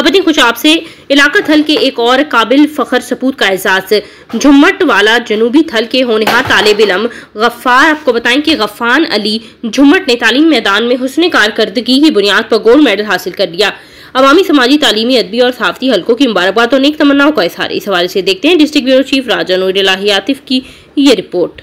खबरें खुशाब आपसे इलाका थल के एक और काबिल फखर सपूत का एजाज झुम्मट वाला जनूबी थल के होनहार तालब इलम गफ्फार आपको बताएं कि गफ्फान अली झुम्मट ने तालीम मैदान में हुसन कारकर्दगी की बुनियाद पर गोल्ड मेडल हासिल कर लिया अवामी समाजी तालीमी अदबी और सहाफती हल्कों की मुबारकबाद और नेक तमन्नाओं का इशार इस हवाले से देखते हैं district bureau chief Raja Noor Atif की ये रिपोर्ट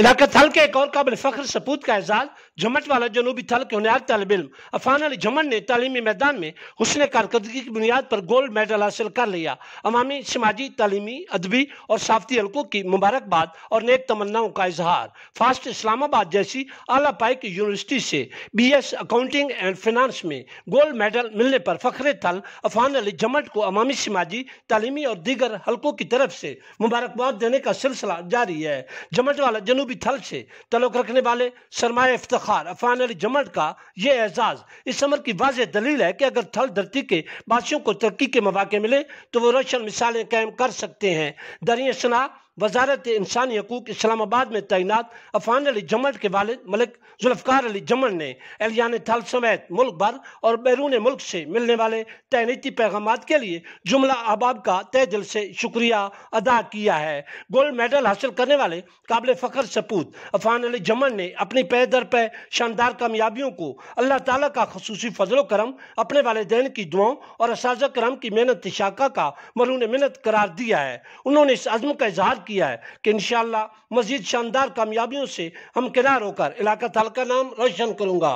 इलाका थल के एक और काबिल फख्र सपूत का एजाज झमट वाला जनूबी थल के हनयार तलब इम अफान अली जमन ने तलीमी मैदान में हुसन कारकर्दगी की बुनियाद पर गोल्ड मेडल हासिल कर लिया अवामी समाजी तलीमी अदबी और सafती हल्कों की मुबारकबाद और नेक तमन्नाओं का इजहार फास्ट इस्लामाबाद जैसी आला पाई की यूनिवर्सिटी से B S accounting and finance में गोल्ड मेडल मिलने पर फख्र थल अफान अली झमट को अवामी समाजी तलीमी और दीगर हल्कों की तरफ से मुबारकबाद देने का सिलसिला जारी है झमट वाला जनूबी थल से तलुक रखने वाले सरमाए इफ्तार खार अफान अली जमट का ये एजाज़ इस समर की वाज दलील है कि अगर थल धरती के बासियों को तरक्की के मौाक़े मिले तो वो रोशन मिसालें कायम कर सकते हैं दरिया सना वजारत इंसानी हकूक इस्लामाबाद में तैनात अफान अली जमल के वालद मलिक जुल्फकार अली जमल ने एलियान थल समेत मुल्क भर और बैरून मुल्क से मिलने वाले तैनीती पैगाम के लिए जुमला अहबाब का तय दिल से शुक्रिया अदा किया है गोल्ड मेडल हासिल करने वाले काबिल फ़खर सपूत अफान अली जमल ने अपनी पे दर पे शानदार कामयाबियों को अल्लाह तला का खसूस फजलो करम अपने वाले दैन की दुआओं और इस करम की मेहनत शाखा का मरून मिनत करार दिया है उन्होंने इस अज़म का इजहार किया है कि इन मज़ीद शानदार कामयाबियों से हम किनार होकर इलाका तल का नाम रोशन करूँगा